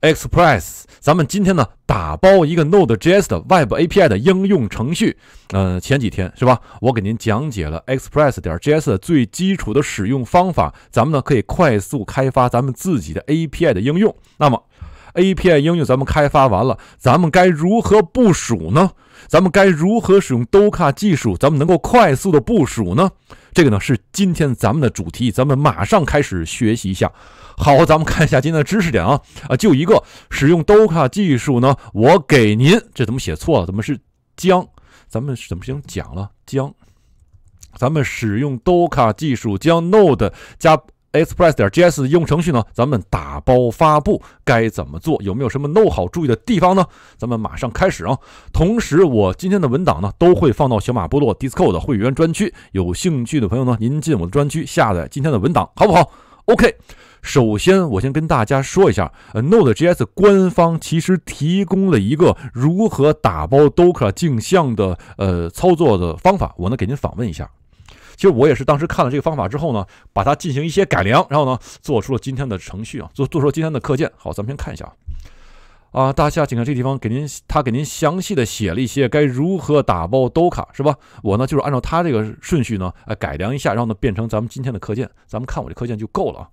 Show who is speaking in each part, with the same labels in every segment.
Speaker 1: Express，咱们今天呢打包一个 Node.js 的 Web API 的应用程序。嗯，前几天是吧？我给您讲解了 Express 点 JS 最基础的使用方法。咱们呢可以快速开发咱们自己的 API 的应用。那么，API 应用咱们开发完了，咱们该如何部署呢？咱们该如何使用 d o k a 技术？咱们能够快速的部署呢？这个呢是今天咱们的主题，咱们马上开始学习一下。好，咱们看一下今天的知识点啊啊，就一个使用 Docker 技术呢，我给您这怎么写错了？怎么是将咱们怎么行讲了将，咱们使用 Docker 技术将 Node 加。Express 点 js 的应用程序呢？咱们打包发布该怎么做？有没有什么 n o 好注意的地方呢？咱们马上开始啊！同时，我今天的文档呢都会放到小马部落 Discord 的会员专区，有兴趣的朋友呢，您进我的专区下载今天的文档，好不好？OK。首先，我先跟大家说一下，Node.js 呃官方其实提供了一个如何打包 Docker 镜像的呃操作的方法，我呢给您访问一下。其实我也是当时看了这个方法之后呢，把它进行一些改良，然后呢，做出了今天的程序啊，做做出了今天的课件。好，咱们先看一下啊，啊，大家请看这地方给您，他给您详细的写了一些该如何打包 d o k a 是吧？我呢就是按照他这个顺序呢，呃，改良一下，然后呢变成咱们今天的课件。咱们看我的课件就够了啊。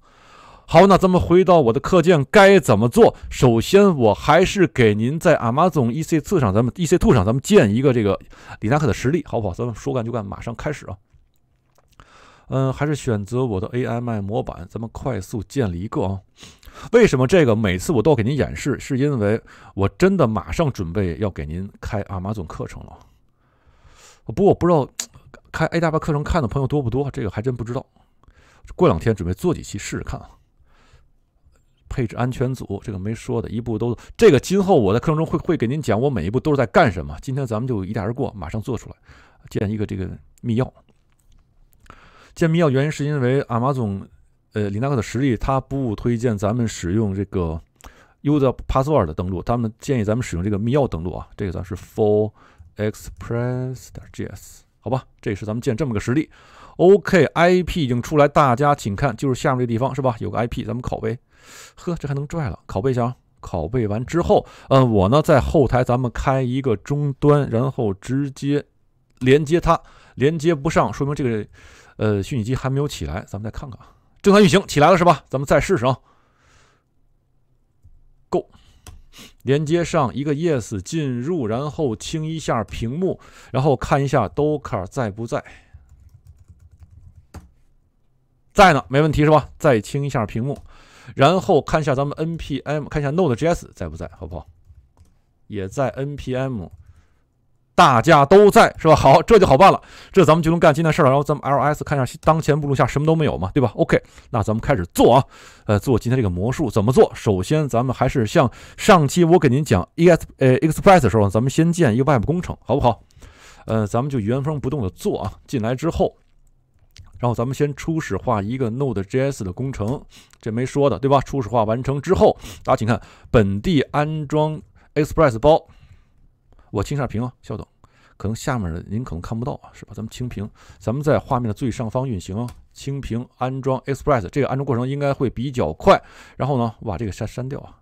Speaker 1: 好，那咱们回到我的课件该怎么做？首先，我还是给您在 Amazon EC2 上，咱们 EC2 上，咱们建一个这个李大克的实力，好不好？咱们说干就干，马上开始啊。嗯，还是选择我的 AMI 模板，咱们快速建立一个啊。为什么这个每次我都给您演示？是因为我真的马上准备要给您开阿马总课程了。不过我不知道开 A 大八课程看的朋友多不多，这个还真不知道。过两天准备做几期试试看。啊。配置安全组，这个没说的一步都，这个今后我在课程中会会给您讲，我每一步都是在干什么。今天咱们就一带而过，马上做出来，建一个这个密钥。建密钥原因是因为阿玛总呃李纳克的实力，他不推荐咱们使用这个 U s e r password 的登录，他们建议咱们使用这个密钥登录啊，这个是 f o r express 点 G S 好吧？这是咱们建这么个实力。OK，IP 已经出来，大家请看，就是下面这地方是吧？有个 IP，咱们拷贝，呵，这还能拽了，拷贝一下，拷贝完之后，呃，我呢在后台咱们开一个终端，然后直接连接它，连接不上，说明这个。呃，虚拟机还没有起来，咱们再看看啊。正常运行起来了是吧？咱们再试试啊。Go，连接上一个 yes 进入，然后清一下屏幕，然后看一下 Docker 在不在。在呢，没问题是吧？再清一下屏幕，然后看一下咱们 NPM，看一下 Node.js 在不在，好不好？也在 NPM。大家都在是吧？好，这就好办了，这咱们就能干今天事儿了。然后咱们 L S 看一下当前目录下什么都没有嘛，对吧？OK，那咱们开始做啊，呃，做今天这个魔术怎么做？首先咱们还是像上期我给您讲 E S 呃 Express 的时候，咱们先建一个 Web 工程，好不好？呃，咱们就原封不动的做啊。进来之后，然后咱们先初始化一个 Node J S 的工程，这没说的对吧？初始化完成之后，大家请看本地安装 Express 包。我清下屏啊，稍等，可能下面的您可能看不到啊，是吧？咱们清屏，咱们在画面的最上方运行啊，清屏安装 Express，这个安装过程应该会比较快。然后呢，我把这个删删掉啊，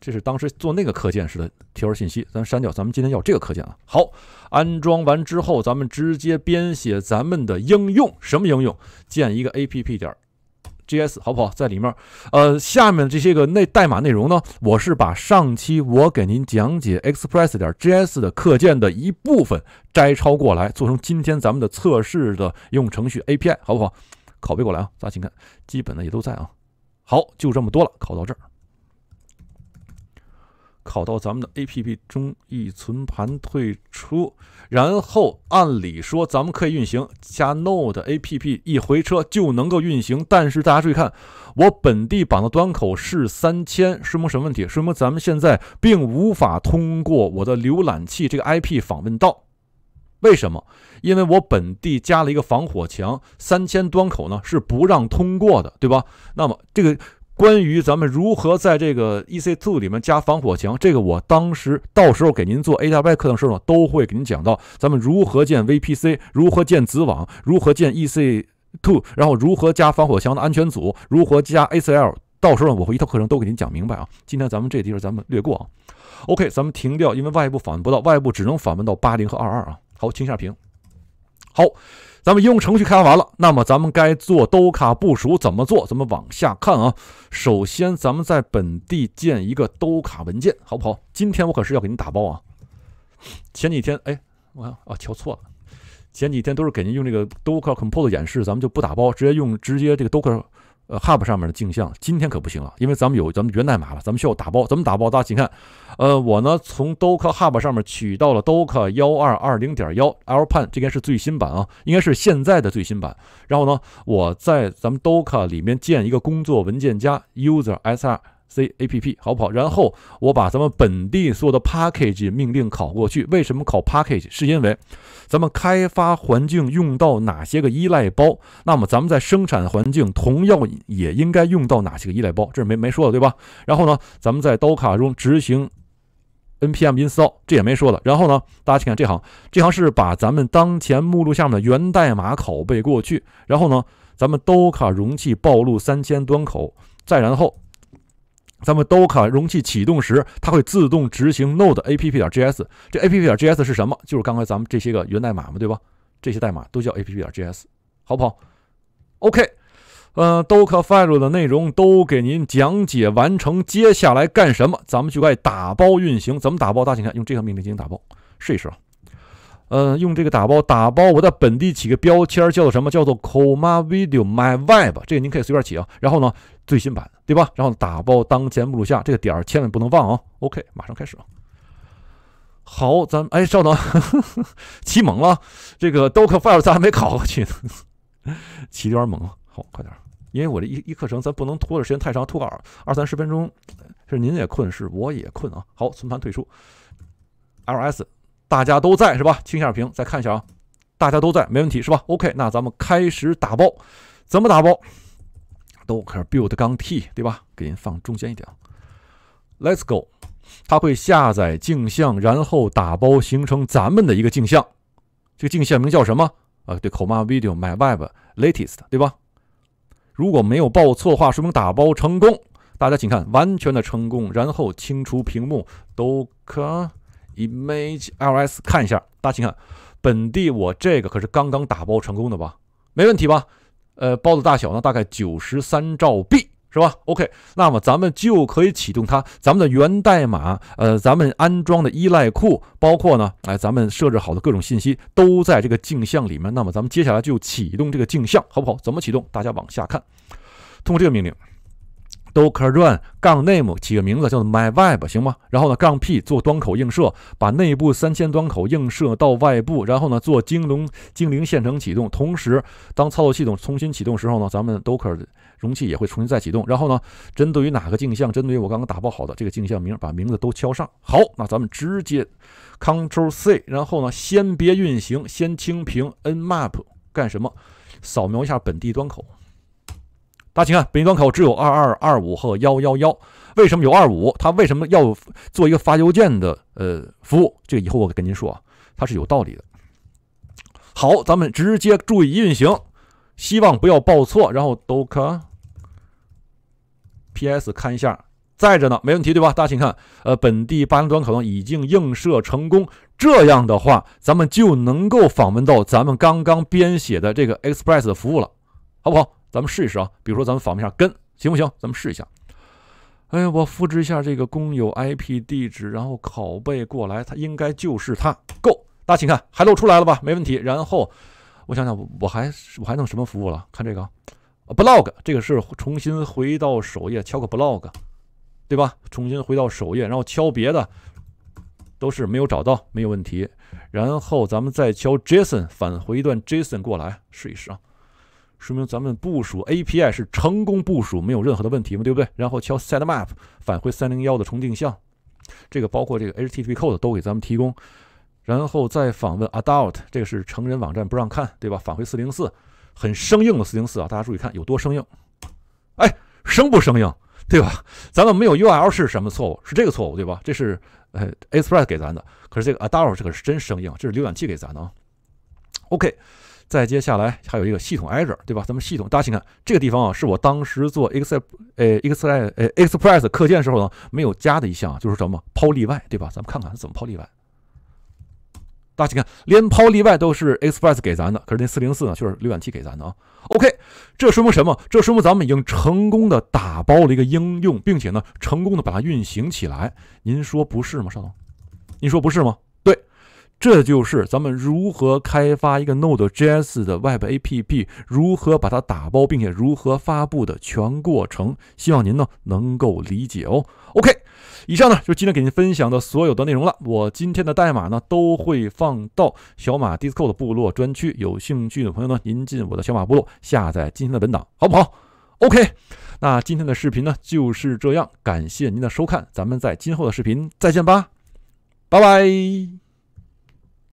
Speaker 1: 这是当时做那个课件时的提示信息，咱删掉。咱们今天要这个课件啊。好，安装完之后，咱们直接编写咱们的应用，什么应用？建一个 APP 点 G S 好不好？在里面，呃，下面这些个内代码内容呢，我是把上期我给您讲解 Express 点 G S 的课件的一部分摘抄过来，做成今天咱们的测试的用程序 A P I 好不好？拷贝过来啊，咱请看，基本的也都在啊。好，就这么多了，考到这儿。拷到咱们的 A P P 中，易存盘退出，然后按理说咱们可以运行加 node A P P 一回车就能够运行，但是大家注意看，我本地绑的端口是三千，说明什么问题？说明咱们现在并无法通过我的浏览器这个 I P 访问到，为什么？因为我本地加了一个防火墙，三千端口呢是不让通过的，对吧？那么这个。关于咱们如何在这个 EC2 里面加防火墙，这个我当时到时候给您做 A 加 Y 课程时候呢，都会给您讲到，咱们如何建 VPC，如何建子网，如何建 EC2，然后如何加防火墙的安全组，如何加 ACL，到时候我会一套课程都给您讲明白啊。今天咱们这地方咱们略过啊。OK，咱们停掉，因为外部访问不到，外部只能访问到八零和二二啊。好，清一下屏。好。咱们应用程序开发完了，那么咱们该做 d o k a 部署怎么做？咱们往下看啊。首先，咱们在本地建一个 d o k a 文件，好不好？今天我可是要给您打包啊。前几天，哎，我啊敲错了。前几天都是给您用这个 Docker compose 演示，咱们就不打包，直接用直接这个 Docker。呃，Hub 上面的镜像今天可不行了，因为咱们有咱们源代码了，咱们需要打包，咱们打包大家请看，呃，我呢从 Docker Hub 上面取到了 Docker 幺二二零点幺 L Pan，这应该是最新版啊，应该是现在的最新版。然后呢，我在咱们 Docker 里面建一个工作文件夹 user S R。c a p p 好不好？然后我把咱们本地所有的 package 命令拷过去。为什么拷 package？是因为咱们开发环境用到哪些个依赖包？那么咱们在生产环境同样也应该用到哪些个依赖包？这是没没说的，对吧？然后呢，咱们在 docker 中执行 n p m install，这也没说的。然后呢，大家请看这行，这行是把咱们当前目录下面的源代码拷贝过去。然后呢，咱们 docker 容器暴露三千端口。再然后。咱们 Docker 容器启动时，它会自动执行 node app.js 点。这 app.js 点是什么？就是刚才咱们这些个源代码嘛，对吧？这些代码都叫 app.js，点好不好？OK，嗯，Dockerfile 的内容都给您讲解完成。接下来干什么？咱们就该打包运行。怎么打包？大家请看，用这条命令进行打包，试一试啊。呃，用这个打包打包，我在本地起个标签，叫做什么？叫做 c o m a video my web，这个您可以随便起啊。然后呢，最新版，对吧？然后打包当前目录下，这个点儿千万不能忘啊。OK，马上开始啊。好，咱哎，稍等，起猛了，这个 doc file 咱还没考过去呢，起有点猛。好，快点，因为我这一一课程咱不能拖的时间太长，拖个二二三十分钟，是您也困，是我也困啊。好，存盘退出，ls。大家都在是吧？清一下屏，再看一下啊！大家都在，没问题是吧？OK，那咱们开始打包。怎么打包？Docker build 钢 T 对吧？给您放中间一点。Let's go，它会下载镜像，然后打包形成咱们的一个镜像。这个镜像名叫什么？啊，对，Coma Video My Web Latest 对吧？如果没有报错话，说明打包成功。大家请看，完全的成功。然后清除屏幕，Docker。image ls 看一下，大家请看，本地我这个可是刚刚打包成功的吧？没问题吧？呃，包的大小呢，大概九十三兆 B 是吧？OK，那么咱们就可以启动它。咱们的源代码，呃，咱们安装的依赖库，包括呢，哎，咱们设置好的各种信息都在这个镜像里面。那么咱们接下来就启动这个镜像，好不好？怎么启动？大家往下看，通过这个命令。Docker run 杠 name 起个名字叫做 my web 行吗？然后呢，杠 p 做端口映射，把内部三千端口映射到外部，然后呢做精灵精灵线程启动。同时，当操作系统重新启动时候呢，咱们 Docker 容器也会重新再启动。然后呢，针对于哪个镜像，针对于我刚刚打包好的这个镜像名，把名字都敲上。好，那咱们直接 Control C，然后呢先别运行，先清屏 nmap 干什么？扫描一下本地端口。大家请看，本端口只有二二二五和幺幺幺，为什么有二五？它为什么要做一个发邮件的呃服务？这个以后我跟您说，它是有道理的。好，咱们直接注意运行，希望不要报错。然后 Docker PS 看一下，在着呢，没问题对吧？大家请看，呃，本地八0端口呢已经映射成功，这样的话，咱们就能够访问到咱们刚刚编写的这个 Express 的服务了，好不好？咱们试一试啊，比如说咱们仿一下根行不行？咱们试一下。哎呀，我复制一下这个工友 IP 地址，然后拷贝过来，它应该就是它。Go，大家请看，还露出来了吧？没问题。然后我想想，我还我还弄什么服务了？看这个，Blog，啊这个是重新回到首页，敲个 Blog，对吧？重新回到首页，然后敲别的都是没有找到，没有问题。然后咱们再敲 JSON，返回一段 JSON 过来，试一试啊。说明咱们部署 API 是成功部署，没有任何的问题嘛，对不对？然后敲 set map 返回301的重定向，这个包括这个 HTTP code 都给咱们提供。然后再访问 adult，这个是成人网站不让看，对吧？返回404，很生硬的404啊！大家注意看有多生硬。哎，生不生硬，对吧？咱们没有 URL 是什么错误？是这个错误，对吧？这是呃 Express 给咱的，可是这个 adult 这个是真生硬，这是浏览器给咱的啊。OK。再接下来还有一个系统 z u r e 对吧？咱们系统，大家请看这个地方啊，是我当时做 Excel Excel 哎 Express 课件的时候呢，没有加的一项就是什么抛例外，对吧？咱们看看它怎么抛例外。大家请看，连抛例外都是 Express 给咱的，可是那四零四呢，却是浏览器给咱的啊。OK，这说明什么？这说明咱们已经成功的打包了一个应用，并且呢，成功的把它运行起来。您说不是吗，邵总？您说不是吗？这就是咱们如何开发一个 Node.js 的 Web A P P，如何把它打包，并且如何发布的全过程。希望您呢能够理解哦。OK，以上呢就是今天给您分享的所有的内容了。我今天的代码呢都会放到小马 d i s c o 的部落专区，有兴趣的朋友呢，您进我的小马部落下载今天的文档，好不好？OK，那今天的视频呢就是这样，感谢您的收看，咱们在今后的视频再见吧，拜拜。